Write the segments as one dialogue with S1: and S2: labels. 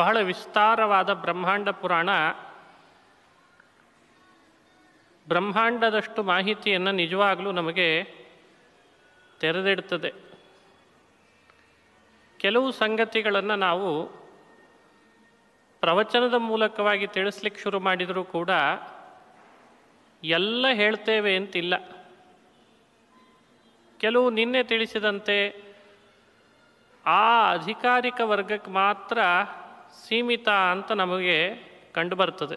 S1: ಬಹಳ ವಿಸ್ತಾರವಾದ ಬ್ರಹ್ಮಾಂಡ ಪುರಾಣ ಬ್ರಹ್ಮಾಂಡದಷ್ಟು ಮಾಹಿತಿಯನ್ನು ನಿಜವಾಗಲೂ ನಮಗೆ ತೆರೆದಿಡ್ತದೆ ಕೆಲವು ಸಂಗತಿಗಳನ್ನು ನಾವು ಪ್ರವಚನದ ಮೂಲಕವಾಗಿ ತಿಳಿಸ್ಲಿಕ್ಕೆ ಶುರು ಮಾಡಿದರೂ ಕೂಡ ಎಲ್ಲ ಹೇಳ್ತೇವೆ ಅಂತಿಲ್ಲ ಕೆಲವು ನಿನ್ನೆ ತಿಳಿಸಿದಂತೆ ಆ ಅಧಿಕಾರಿಕ ವರ್ಗಕ್ಕೆ ಮಾತ್ರ ಸೀಮಿತ ಅಂತ ನಮಗೆ ಕಂಡುಬರ್ತದೆ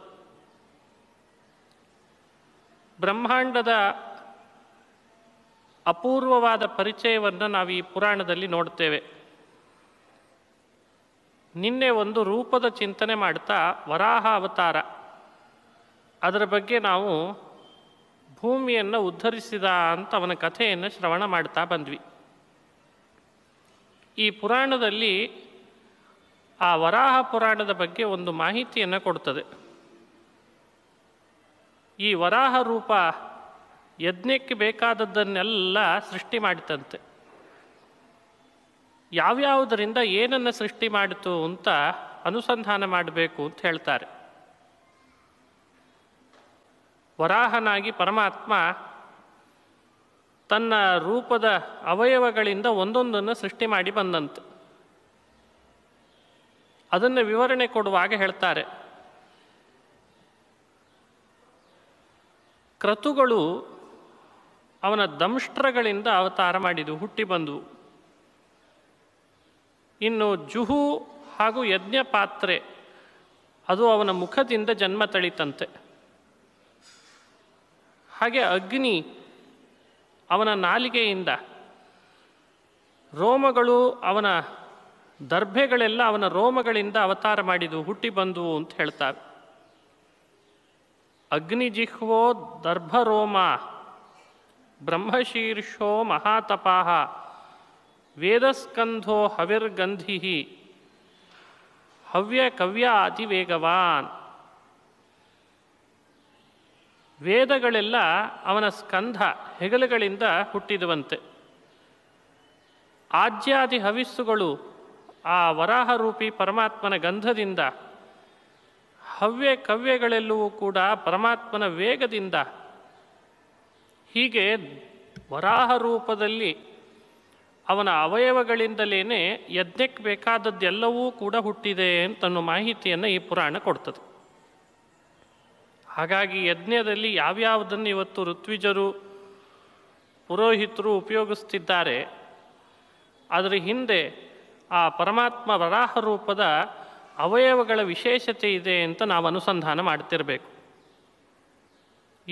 S1: ಬ್ರಹ್ಮಾಂಡದ ಅಪೂರ್ವವಾದ ಪರಿಚಯವನ್ನು ನಾವು ಈ ಪುರಾಣದಲ್ಲಿ ನೋಡ್ತೇವೆ ನಿನ್ನೆ ಒಂದು ರೂಪದ ಚಿಂತನೆ ಮಾಡ್ತಾ ವರಾಹ ಅವತಾರ ಅದರ ಬಗ್ಗೆ ನಾವು ಭೂಮಿಯನ್ನು ಉದ್ಧರಿಸಿದ ಅಂತ ಅವನ ಕಥೆಯನ್ನು ಶ್ರವಣ ಮಾಡ್ತಾ ಬಂದ್ವಿ ಈ ಪುರಾಣದಲ್ಲಿ ಆ ವರಾಹ ಪುರಾಣದ ಬಗ್ಗೆ ಒಂದು ಮಾಹಿತಿಯನ್ನು ಕೊಡ್ತದೆ ಈ ವರಾಹ ರೂಪ ಯಜ್ಞಕ್ಕೆ ಬೇಕಾದದ್ದನ್ನೆಲ್ಲ ಸೃಷ್ಟಿ ಮಾಡಿತಂತೆ ಯಾವ್ಯಾವುದರಿಂದ ಏನನ್ನು ಸೃಷ್ಟಿ ಮಾಡಿತು ಅಂತ ಅನುಸಂಧಾನ ಮಾಡಬೇಕು ಅಂತ ಹೇಳ್ತಾರೆ ವರಾಹನಾಗಿ ಪರಮಾತ್ಮ ತನ್ನ ರೂಪದ ಅವಯವಗಳಿಂದ ಒಂದೊಂದನ್ನು ಸೃಷ್ಟಿ ಮಾಡಿ ಬಂದಂತೆ ಅದನ್ನು ವಿವರಣೆ ಕೊಡುವಾಗ ಹೇಳ್ತಾರೆ ಕ್ರತುಗಳು ಅವನ ದಂಷ್ಟ್ರಗಳಿಂದ ಅವತಾರ ಮಾಡಿದವು ಹುಟ್ಟಿ ಬಂದವು ಇನ್ನು ಜುಹು ಹಾಗೂ ಯಜ್ಞ ಪಾತ್ರೆ ಅದು ಅವನ ಮುಖದಿಂದ ಜನ್ಮ ತಳಿತಂತೆ ಹಾಗೆ ಅಗ್ನಿ ಅವನ ನಾಲಿಗೆಯಿಂದ ರೋಮಗಳು ಅವನ ದರ್ಭೆಗಳೆಲ್ಲ ಅವನ ರೋಮಗಳಿಂದ ಅವತಾರ ಮಾಡಿದು ಹುಟ್ಟಿ ಬಂದುವು ಅಂತ ಹೇಳ್ತಾರೆ ಅಗ್ನಿಜಿಹ್ವೋ ದರ್ಭರೋಮ ಬ್ರಹ್ಮಶೀರ್ಷೋ ಮಹಾತಪಾಹ ವೇದಸ್ಕಂಧೋ ಹವಿರ್ಗಂಧಿ ಹವ್ಯ ಕವ್ಯ ಅತಿವೇಗವಾನ್ ವೇದಗಳೆಲ್ಲ ಅವನ ಸ್ಕಂಧ ಹೆಗಲುಗಳಿಂದ ಹುಟ್ಟಿದುವಂತೆ ಆಜ್ಯಾದಿ ಹವಿಸ್ಸುಗಳು ಆ ವರಾಹ ರೂಪಿ ಪರಮಾತ್ಮನ ಗಂಧದಿಂದ ಹವ್ಯ ಕವ್ಯಗಳೆಲ್ಲವೂ ಕೂಡ ಪರಮಾತ್ಮನ ವೇಗದಿಂದ ಹೀಗೆ ವರಾಹ ರೂಪದಲ್ಲಿ ಅವನ ಅವಯವಗಳಿಂದಲೇ ಯಜ್ಞಕ್ಕೆ ಬೇಕಾದದ್ದೆಲ್ಲವೂ ಕೂಡ ಹುಟ್ಟಿದೆ ಅಂತನ್ನೋ ಮಾಹಿತಿಯನ್ನು ಈ ಪುರಾಣ ಕೊಡ್ತದೆ ಹಾಗಾಗಿ ಯಜ್ಞದಲ್ಲಿ ಯಾವ್ಯಾವುದನ್ನು ಇವತ್ತು ಋತ್ವಿಜರು ಪುರೋಹಿತರು ಉಪಯೋಗಿಸ್ತಿದ್ದಾರೆ ಅದರ ಹಿಂದೆ ಆ ಪರಮಾತ್ಮ ವರಾಹ ರೂಪದ ಅವಯವಗಳ ವಿಶೇಷತೆ ಇದೆ ಅಂತ ನಾವು ಅನುಸಂಧಾನ ಮಾಡ್ತಿರಬೇಕು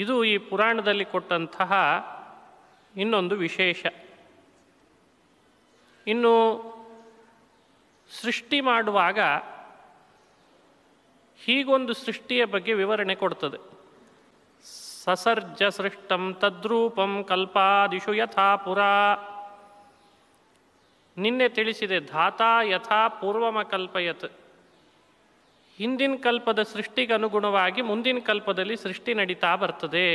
S1: ಇದು ಈ ಪುರಾಣದಲ್ಲಿ ಕೊಟ್ಟಂತಹ ಇನ್ನೊಂದು ವಿಶೇಷ ಇನ್ನು ಸೃಷ್ಟಿ ಮಾಡುವಾಗ ಹೀಗೊಂದು ಸೃಷ್ಟಿಯ ಬಗ್ಗೆ ವಿವರಣೆ ಕೊಡ್ತದೆ ಸಸರ್ಜ ಸೃಷ್ಟಂ ತದ್ರೂಪಂ ಕಲ್ಪಾದಿಶು ಯಥಾ ಪುರಾ ನಿನ್ನೆ ತಿಳಿಸಿದೆ ಧಾತಾ ಯಥಾ ಪೂರ್ವಮ ಕಲ್ಪಯತ್ ಹಿಂದಿನ ಕಲ್ಪದ ಸೃಷ್ಟಿಗೆ ಅನುಗುಣವಾಗಿ ಮುಂದಿನ ಕಲ್ಪದಲ್ಲಿ ಸೃಷ್ಟಿ ನಡೀತಾ ಬರ್ತದೆ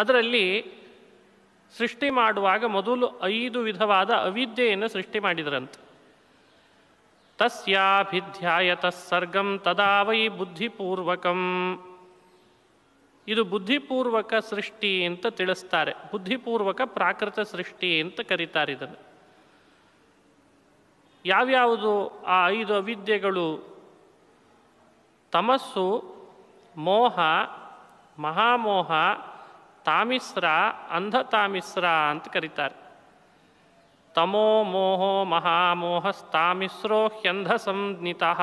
S1: ಅದರಲ್ಲಿ ಸೃಷ್ಟಿ ಮಾಡುವಾಗ ಮೊದಲು ಐದು ವಿಧವಾದ ಅವಿದ್ಯೆಯನ್ನು ಸೃಷ್ಟಿ ಮಾಡಿದರಂತೆ ತಸ್ಯಾಭಿಧ್ಯಾಯತಃ ಸರ್ಗಂ ತದಾವೈ ಬುದ್ಧಿಪೂರ್ವಕಂ ಇದು ಬುದ್ಧಿಪೂರ್ವಕ ಸೃಷ್ಟಿ ಅಂತ ತಿಳಿಸ್ತಾರೆ ಬುದ್ಧಿಪೂರ್ವಕ ಪ್ರಾಕೃತ ಸೃಷ್ಟಿ ಅಂತ ಕರೀತಾರೆ ಇದನ್ನು ಯಾವ್ಯಾವುದು ಆ ಐದು ಅವಿದ್ಯೆಗಳು ತಮಸ್ಸು ಮೋಹ ಮಹಾಮೋಹ ತಾಮಿಸ್ರ ಅಂಧತಾಮಿಸ್ರ ಅಂತ ಕರೀತಾರೆ ತಮೋ ಮೋಹೋ ಮಹಾಮೋಹಸ್ತಾಮಿಸ್ರೋ ಹ್ಯಂಧ ಸಂಜ್ಞಿತಃ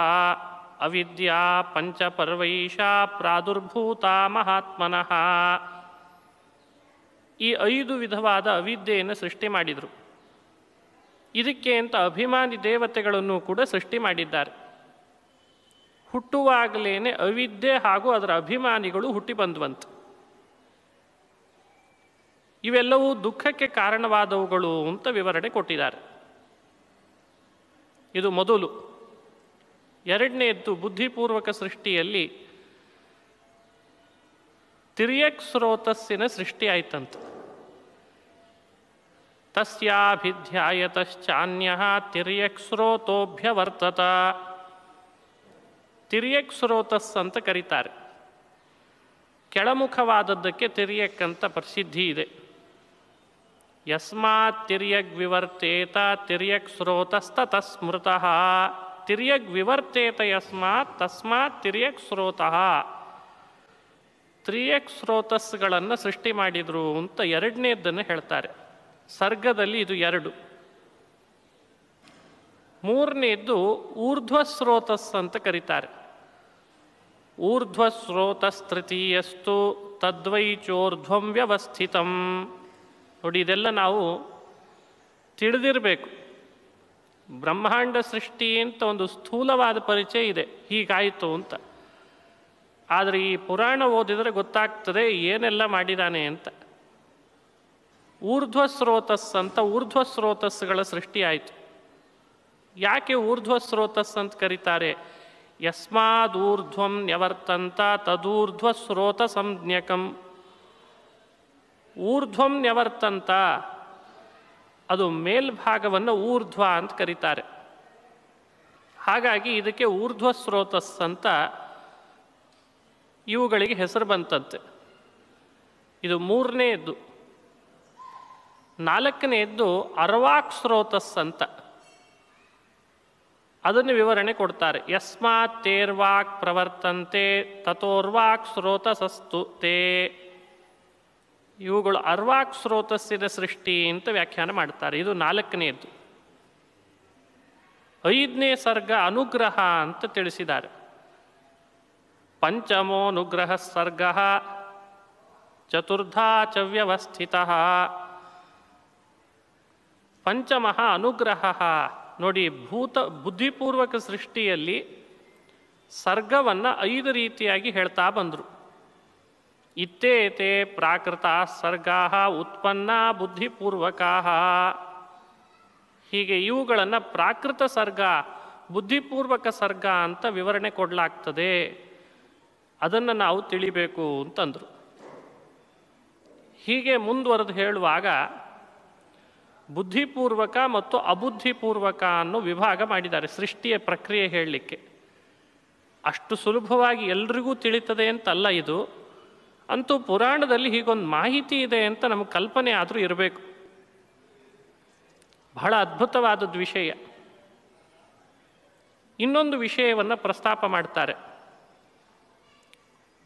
S1: ಅವಿದ್ಯಾ ಪಂಚಪರ್ವೈಷಾ ಪ್ರಾದುರ್ಭೂತ ಮಹಾತ್ಮನಃ ಈ ಐದು ವಿಧವಾದ ಅವಿದ್ಯೆಯನ್ನು ಸೃಷ್ಟಿ ಮಾಡಿದರು ಇದಕ್ಕೆ ಅಂತ ಅಭಿಮಾನಿ ದೇವತೆಗಳನ್ನು ಕೂಡ ಸೃಷ್ಟಿ ಮಾಡಿದ್ದಾರೆ ಹುಟ್ಟುವಾಗಲೇನೆ ಅವಿದ್ಯೆ ಹಾಗೂ ಅದರ ಅಭಿಮಾನಿಗಳು ಹುಟ್ಟಿ ಇವೆಲ್ಲವೂ ದುಃಖಕ್ಕೆ ಕಾರಣವಾದವುಗಳು ಅಂತ ವಿವರಣೆ ಕೊಟ್ಟಿದ್ದಾರೆ ಇದು ಮೊದಲು ಎರಡನೇದ್ದು ಬುದ್ಧಿಪೂರ್ವಕ ಸೃಷ್ಟಿಯಲ್ಲಿ ತಿರ್ಯಕ್ ಸ್ರೋತಸ್ಸಿನ ಸೃಷ್ಟಿ ಆಯ್ತಂತ ತಸ್ಯಾಭಿಧ್ಯಾಯತಶ್ಚಾನ್ಯ ತಿರ್ಯಕ್ ಸ್ರೋತೋಭ್ಯ ವರ್ತತ ತಿರ್ಯಕ್ ಸ್ರೋತಸ್ ಅಂತ ಕರೀತಾರೆ ಕೆಳಮುಖವಾದದ್ದಕ್ಕೆ ತಿರ್ಯಕ್ ಅಂತ ಪ್ರಸಿದ್ಧಿ ಇದೆ ಯಸ್ಮಾತ್ ತಿರ್ಯಗ್ ವಿವರ್ತೇತ ತಿರ್ಯಕ್ ಸ್ರೋತಸ್ತ ತಿರ್ಯಗ್ ವಿವರ್ತೇತ ಯಸ್ಮಾತ್ ತಸ್ಮಾತ್ ತಿರ್ಯಕ್ ಸ್ರೋತಃ ತ್ರಿಯಕ್ ಸ್ರೋತಸ್ಗಳನ್ನು ಸೃಷ್ಟಿ ಮಾಡಿದರು ಅಂತ ಎರಡನೇದನ್ನು ಹೇಳ್ತಾರೆ ಸರ್ಗದಲ್ಲಿ ಇದು ಎರಡು ಮೂರನೇದ್ದು ಊರ್ಧ್ವ ಸ್ರೋತಸ್ ಅಂತ ಕರೀತಾರೆ ಊರ್ಧ್ವ ಸ್ರೋತಸ್ ತೃತೀಯಸ್ತು ತದ್ವೈ ಚೋರ್ಧ್ವಂ ವ್ಯವಸ್ಥಿತಂ ನೋಡಿ ಇದೆಲ್ಲ ನಾವು ತಿಳಿದಿರಬೇಕು ಬ್ರಹ್ಮಾಂಡ ಸೃಷ್ಟಿ ಅಂತ ಒಂದು ಸ್ಥೂಲವಾದ ಪರಿಚಯ ಇದೆ ಹೀಗಾಯಿತು ಅಂತ ಆದರೆ ಈ ಪುರಾಣ ಓದಿದರೆ ಗೊತ್ತಾಗ್ತದೆ ಏನೆಲ್ಲ ಮಾಡಿದಾನೆ ಅಂತ ಊರ್ಧ್ವ ಸ್ರೋತಸ್ ಅಂತ ಊರ್ಧ್ವ ಸ್ರೋತಸ್ಸುಗಳ ಸೃಷ್ಟಿಯಾಯಿತು ಯಾಕೆ ಊರ್ಧ್ವ ಸ್ರೋತಸ್ ಅಂತ ಕರೀತಾರೆ ಯಸ್ಮಾದೂರ್ಧ್ವಂ ನ್ಯವರ್ತಂತ ತದೂರ್ಧ್ವ ಸ್ರೋತ ಸಂಜ್ಞಕಂ ಊರ್ಧ್ವಂ ನ್ಯವರ್ತಂತ ಅದು ಮೇಲ್ಭಾಗವನ್ನು ಊರ್ಧ್ವ ಅಂತ ಕರೀತಾರೆ ಹಾಗಾಗಿ ಇದಕ್ಕೆ ಊರ್ಧ್ವ ಸ್ರೋತಸ್ ಅಂತ ಇವುಗಳಿಗೆ ಹೆಸರು ಬಂತಂತೆ ಇದು ನಾಲ್ಕನೇ ನಾಲ್ಕನೆಯದ್ದು ಅರ್ವಾಕ್ ಸ್ರೋತಸ್ ಅಂತ ಅದನ್ನು ವಿವರಣೆ ಕೊಡ್ತಾರೆ ಯಸ್ಮಾತ್ ತೇರ್ವಾಕ್ ಪ್ರವರ್ತಂತೆ ತಥೋರ್ವಾಕ್ ಸ್ರೋತಸಸ್ತು ತೇ ಇವುಗಳು ಅರ್ವಾಕ್ ಸ್ರೋತಸ್ಸಿನ ಸೃಷ್ಟಿ ಅಂತ ವ್ಯಾಖ್ಯಾನ ಮಾಡ್ತಾರೆ ಇದು ನಾಲ್ಕನೇದು ಐದನೇ ಸರ್ಗ ಅನುಗ್ರಹ ಅಂತ ತಿಳಿಸಿದ್ದಾರೆ ಪಂಚಮೋನುಗ್ರಹ ಸರ್ಗ ಚತುರ್ಧಾ ಚ ವ್ಯವಸ್ಥಿತ ಅನುಗ್ರಹ ನೋಡಿ ಭೂತ ಬುದ್ಧಿಪೂರ್ವಕ ಸೃಷ್ಟಿಯಲ್ಲಿ ಸರ್ಗವನ್ನು ಐದು ರೀತಿಯಾಗಿ ಹೇಳ್ತಾ ಬಂದರು ಇತ್ತೇತೆ ಪ್ರಾಕೃತ ಸರ್ಗಾ ಉತ್ಪನ್ನ ಬುದ್ಧಿಪೂರ್ವಕ ಹೀಗೆ ಇವುಗಳನ್ನು ಪ್ರಾಕೃತ ಸರ್ಗ ಬುದ್ಧಿಪೂರ್ವಕ ಸರ್ಗ ಅಂತ ವಿವರಣೆ ಕೊಡಲಾಗ್ತದೆ ಅದನ್ನು ನಾವು ತಿಳಿಬೇಕು ಅಂತಂದರು ಹೀಗೆ ಮುಂದುವರೆದು ಹೇಳುವಾಗ ಬುದ್ಧಿಪೂರ್ವಕ ಮತ್ತು ಅಬುದ್ಧಿಪೂರ್ವಕ ಅನ್ನೋ ವಿಭಾಗ ಮಾಡಿದ್ದಾರೆ ಸೃಷ್ಟಿಯ ಪ್ರಕ್ರಿಯೆ ಹೇಳಲಿಕ್ಕೆ ಅಷ್ಟು ಸುಲಭವಾಗಿ ಎಲ್ರಿಗೂ ತಿಳಿತದೆ ಅಂತಲ್ಲ ಇದು ಅಂತೂ ಪುರಾಣದಲ್ಲಿ ಹೀಗೊಂದು ಮಾಹಿತಿ ಇದೆ ಅಂತ ನಮ್ಗೆ ಕಲ್ಪನೆ ಆದರೂ ಇರಬೇಕು ಬಹಳ ಅದ್ಭುತವಾದದ್ದು ವಿಷಯ ಇನ್ನೊಂದು ವಿಷಯವನ್ನು ಪ್ರಸ್ತಾಪ ಮಾಡ್ತಾರೆ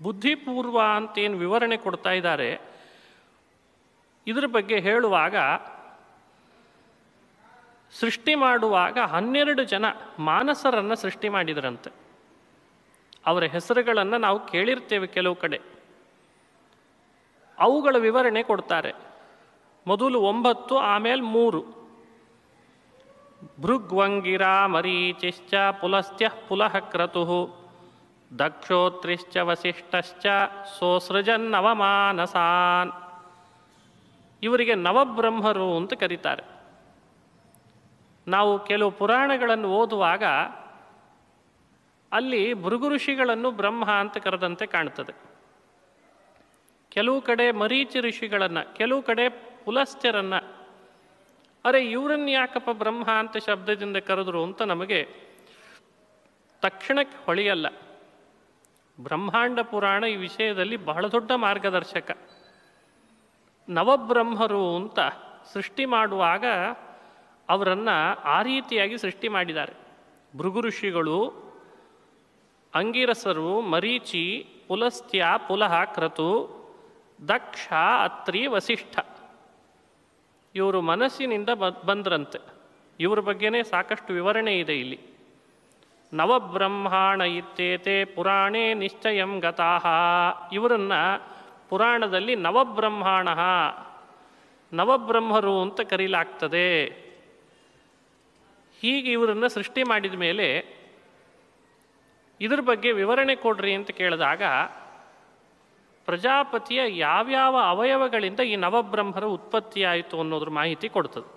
S1: ಬುದ್ಧಿಪೂರ್ವ ಏನು ವಿವರಣೆ ಕೊಡ್ತಾ ಇದ್ದಾರೆ ಇದರ ಬಗ್ಗೆ ಹೇಳುವಾಗ ಸೃಷ್ಟಿ ಮಾಡುವಾಗ ಹನ್ನೆರಡು ಜನ ಮಾನಸರನ್ನು ಸೃಷ್ಟಿ ಮಾಡಿದರಂತೆ ಅವರ ಹೆಸರುಗಳನ್ನು ನಾವು ಕೇಳಿರ್ತೇವೆ ಕೆಲವು ಕಡೆ ಅವುಗಳ ವಿವರಣೆ ಕೊಡ್ತಾರೆ ಮೊದಲು ಒಂಬತ್ತು ಆಮೇಲೆ ಮೂರು ಭೃಗ್ವಂಗಿರ ಮರೀಚಿಶ್ಚ ಪುಲಸ್ತ್ಯ ಪುಲಃ ಕ್ರತುಃ ದಕ್ಷೋತ್ರಿಶ್ಚ ವಸಿಷ್ಠಶ್ಚ ಸೋಸೃಜನ್ ನವಮಾನಸಾನ್ ಇವರಿಗೆ ನವಬ್ರಹ್ಮರು ಅಂತ ಕರೀತಾರೆ ನಾವು ಕೆಲವು ಪುರಾಣಗಳನ್ನು ಓದುವಾಗ ಅಲ್ಲಿ ಭೃಗುಋಷಿಗಳನ್ನು ಬ್ರಹ್ಮ ಅಂತ ಕರೆದಂತೆ ಕಾಣ್ತದೆ ಕೆಲವು ಕಡೆ ಮರೀಚಿ ಋಷಿಗಳನ್ನು ಕೆಲವು ಕಡೆ ಪುಲಸ್ಥರನ್ನು ಅರೆ ಇವರನ್ನು ಯಾಕಪ್ಪ ಬ್ರಹ್ಮ ಅಂತ ಶಬ್ದದಿಂದ ಕರೆದ್ರು ಅಂತ ನಮಗೆ ತಕ್ಷಣಕ್ಕೆ ಹೊಳೆಯಲ್ಲ ಬ್ರಹ್ಮಾಂಡ ಪುರಾಣ ಈ ವಿಷಯದಲ್ಲಿ ಬಹಳ ದೊಡ್ಡ ಮಾರ್ಗದರ್ಶಕ ನವಬ್ರಹ್ಮರು ಅಂತ ಸೃಷ್ಟಿ ಮಾಡುವಾಗ ಅವರನ್ನು ಆ ರೀತಿಯಾಗಿ ಸೃಷ್ಟಿ ಮಾಡಿದ್ದಾರೆ ಭೃಗು ಋಷಿಗಳು ಅಂಗಿರಸರು ಮರೀಚಿ ಪುಲಸ್ತ್ಯ ಪುಲಹ ಕ್ರತು ದಕ್ಷ ಅತ್ರಿ ವಸಿಷ್ಠ ಇವರು ಮನಸ್ಸಿನಿಂದ ಬಂದ್ರಂತೆ ಇವ್ರ ಬಗ್ಗೆನೇ ಸಾಕಷ್ಟು ವಿವರಣೆ ಇದೆ ಇಲ್ಲಿ ನವಬ್ರಹ್ಮಾಣ ಇತ್ಯೇತೆ ಪುರಾಣೇ ನಿಶ್ಚಯಂ ಗತಾಹ ಇವರನ್ನು ಪುರಾಣದಲ್ಲಿ ನವಬ್ರಹ್ಮಾಣ ನವಬ್ರಹ್ಮರು ಅಂತ ಕರೀಲಾಗ್ತದೆ ಹೀಗೆ ಇವರನ್ನು ಸೃಷ್ಟಿ ಮಾಡಿದ ಮೇಲೆ ಇದ್ರ ಬಗ್ಗೆ ವಿವರಣೆ ಕೊಡ್ರಿ ಅಂತ ಕೇಳಿದಾಗ ಪ್ರಜಾಪತಿಯ ಯಾವ್ಯಾವ ಅವಯವಗಳಿಂದ ಈ ನವಬ್ರಹ್ಮರ ಉತ್ಪತ್ತಿಯಾಯಿತು ಅನ್ನೋದ್ರ ಮಾಹಿತಿ ಕೊಡ್ತದೆ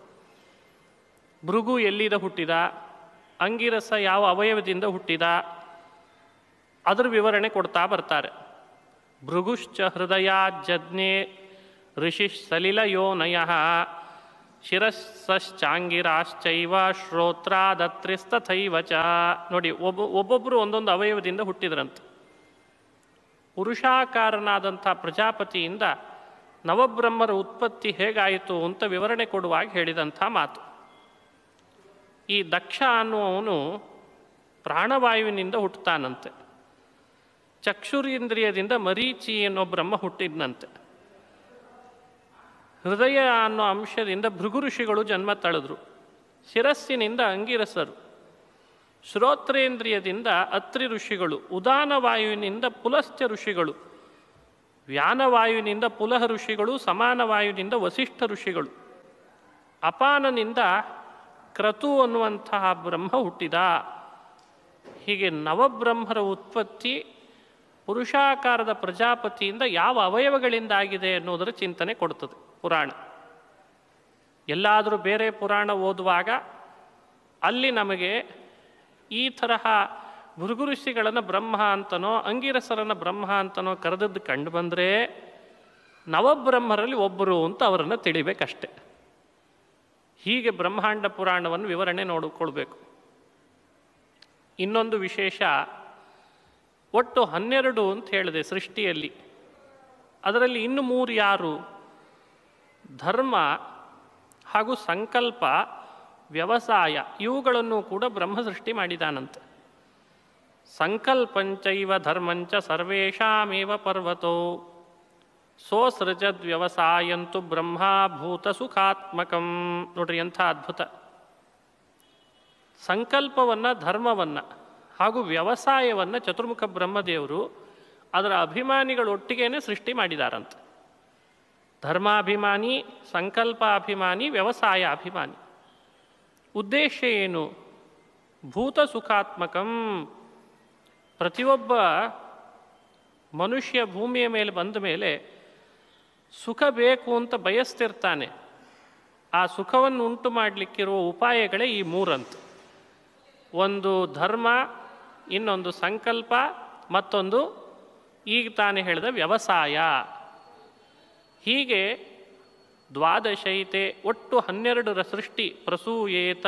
S1: ಭೃಗು ಎಲ್ಲಿದ ಹುಟ್ಟಿದ ಅಂಗಿರಸ ಯಾವ ಅವಯವದಿಂದ ಹುಟ್ಟಿದ ಅದರ ವಿವರಣೆ ಕೊಡ್ತಾ ಬರ್ತಾರೆ ಭೃಗುಶ್ಚ ಹೃದಯ ಜಜ್ಞೆ ಋಷಿಶ್ ಸಲಿಲಯೋ ನಯ ಶ್ರೋತ್ರ ಶ್ರೋತ್ರಾದತ್ರಿಸ್ತಥೈವ ಚ ನೋಡಿ ಒಬ್ಬ ಒಬ್ಬೊಬ್ಬರು ಒಂದೊಂದು ಅವಯವದಿಂದ ಹುಟ್ಟಿದ್ರಂತೆ ಪುರುಷಾಕಾರನಾದಂಥ ಪ್ರಜಾಪತಿಯಿಂದ ನವಬ್ರಹ್ಮರ ಉತ್ಪತ್ತಿ ಹೇಗಾಯಿತು ಅಂತ ವಿವರಣೆ ಕೊಡುವಾಗ ಹೇಳಿದಂಥ ಮಾತು ಈ ದಕ್ಷ ಅನ್ನುವವನು ಪ್ರಾಣವಾಯುವಿನಿಂದ ಹುಟ್ಟುತ್ತಾನಂತೆ ಚಕ್ಷುರೇಂದ್ರಿಯದಿಂದ ಮರೀಚಿ ಅನ್ನೋ ಬ್ರಹ್ಮ ಹುಟ್ಟಿದ್ನಂತೆ ಹೃದಯ ಅನ್ನೋ ಅಂಶದಿಂದ ಭೃಗು ಋಷಿಗಳು ಜನ್ಮ ತಳೆದ್ರು ಶಿರಸ್ಸಿನಿಂದ ಅಂಗಿರಸರು ಶ್ರೋತ್ರೇಂದ್ರಿಯದಿಂದ ಅತ್ರಿ ಋಷಿಗಳು ಉದಾನವಾಯುವಿನಿಂದ ಪುಲಸ್ತ್ಯ ಋಷಿಗಳು ವ್ಯಾನವಾಯುವಿನಿಂದ ಪುಲಹ ಋಷಿಗಳು ಸಮಾನವಾಯುವಿನಿಂದ ವಸಿಷ್ಠ ಋಷಿಗಳು ಅಪಾನನಿಂದ ಕ್ರತು ಅನ್ನುವಂತಹ ಬ್ರಹ್ಮ ಹುಟ್ಟಿದ ಹೀಗೆ ನವಬ್ರಹ್ಮರ ಉತ್ಪತ್ತಿ ಪುರುಷಾಕಾರದ ಪ್ರಜಾಪತಿಯಿಂದ ಯಾವ ಅವಯವಗಳಿಂದ ಆಗಿದೆ ಅನ್ನೋದರ ಚಿಂತನೆ ಕೊಡ್ತದೆ ಪುರಾಣ ಎಲ್ಲಾದರೂ ಬೇರೆ ಪುರಾಣ ಓದುವಾಗ ಅಲ್ಲಿ ನಮಗೆ ಈ ತರಹ ಭೃಗು ಋಷಿಗಳನ್ನು ಬ್ರಹ್ಮ ಅಂತನೋ ಅಂಗಿರಸರನ್ನು ಬ್ರಹ್ಮ ಅಂತನೋ ಕರೆದದ್ದು ಕಂಡು ಬಂದರೆ ನವಬ್ರಹ್ಮರಲ್ಲಿ ಒಬ್ಬರು ಅಂತ ಅವರನ್ನು ತಿಳಿಬೇಕಷ್ಟೆ ಹೀಗೆ ಬ್ರಹ್ಮಾಂಡ ಪುರಾಣವನ್ನು ವಿವರಣೆ ನೋಡಿಕೊಳ್ಬೇಕು ಇನ್ನೊಂದು ವಿಶೇಷ ಒಟ್ಟು ಹನ್ನೆರಡು ಅಂತ ಹೇಳಿದೆ ಸೃಷ್ಟಿಯಲ್ಲಿ ಅದರಲ್ಲಿ ಇನ್ನು ಮೂರು ಯಾರು ಧರ್ಮ ಹಾಗೂ ಸಂಕಲ್ಪ ವ್ಯವಸಾಯ ಇವುಗಳನ್ನು ಕೂಡ ಬ್ರಹ್ಮ ಸೃಷ್ಟಿ ಮಾಡಿದಾನಂತೆ ಸಂಕಲ್ಪಂಚೈವ ಧರ್ಮಂಚ ಸರ್ವೇಷಾಮೇವ ಪರ್ವತೋ ಸೋಸೃಜದ್ ವ್ಯವಸಾಯಂತು ಬ್ರಹ್ಮಾಭೂತ ಸುಖಾತ್ಮಕಂ ನೋಡ್ರಿ ಎಂಥ ಅದ್ಭುತ ಸಂಕಲ್ಪವನ್ನು ಧರ್ಮವನ್ನು ಹಾಗೂ ವ್ಯವಸಾಯವನ್ನು ಚತುರ್ಮುಖ ಬ್ರಹ್ಮದೇವರು ಅದರ ಅಭಿಮಾನಿಗಳು ಸೃಷ್ಟಿ ಮಾಡಿದಾರಂತೆ ಧರ್ಮಾಭಿಮಾನಿ ಸಂಕಲ್ಪಾಭಿಮಾನಿ ವ್ಯವಸಾಯ ಅಭಿಮಾನಿ ಉದ್ದೇಶ ಏನು ಭೂತ ಸುಖಾತ್ಮಕಂ ಪ್ರತಿಯೊಬ್ಬ ಮನುಷ್ಯ ಭೂಮಿಯ ಮೇಲೆ ಬಂದ ಮೇಲೆ ಸುಖ ಬೇಕು ಅಂತ ಬಯಸ್ತಿರ್ತಾನೆ ಆ ಸುಖವನ್ನು ಉಂಟು ಮಾಡಲಿಕ್ಕಿರುವ ಉಪಾಯಗಳೇ ಈ ಮೂರಂತು ಒಂದು ಧರ್ಮ ಇನ್ನೊಂದು ಸಂಕಲ್ಪ ಮತ್ತೊಂದು ಈಗ ತಾನೇ ಹೇಳಿದ ವ್ಯವಸಾಯ ಹೀಗೆ ದ್ವಾದಶೈತೆ ಒಟ್ಟು ಹನ್ನೆರಡರ ಸೃಷ್ಟಿ ಪ್ರಸೂಯೇತ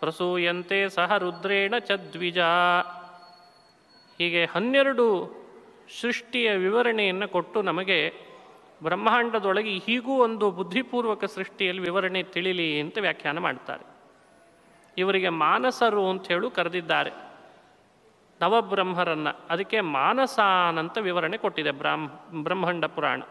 S1: ಪ್ರಸೂಯಂತೆ ಸಹ ರುದ್ರೇಣ ದ್ವಿಜ ಹೀಗೆ ಹನ್ನೆರಡು ಸೃಷ್ಟಿಯ ವಿವರಣೆಯನ್ನು ಕೊಟ್ಟು ನಮಗೆ ಬ್ರಹ್ಮಾಂಡದೊಳಗೆ ಹೀಗೂ ಒಂದು ಬುದ್ಧಿಪೂರ್ವಕ ಸೃಷ್ಟಿಯಲ್ಲಿ ವಿವರಣೆ ತಿಳಿಲಿ ಅಂತ ವ್ಯಾಖ್ಯಾನ ಮಾಡ್ತಾರೆ ಇವರಿಗೆ ಮಾನಸರು ಅಂಥೇಳು ಕರೆದಿದ್ದಾರೆ ನವಬ್ರಹ್ಮರನ್ನು ಅದಕ್ಕೆ ಮಾನಸಾನಂತ ವಿವರಣೆ ಕೊಟ್ಟಿದೆ ಬ್ರಾಹ್ಮ ಬ್ರಹ್ಮಾಂಡ ಪುರಾಣ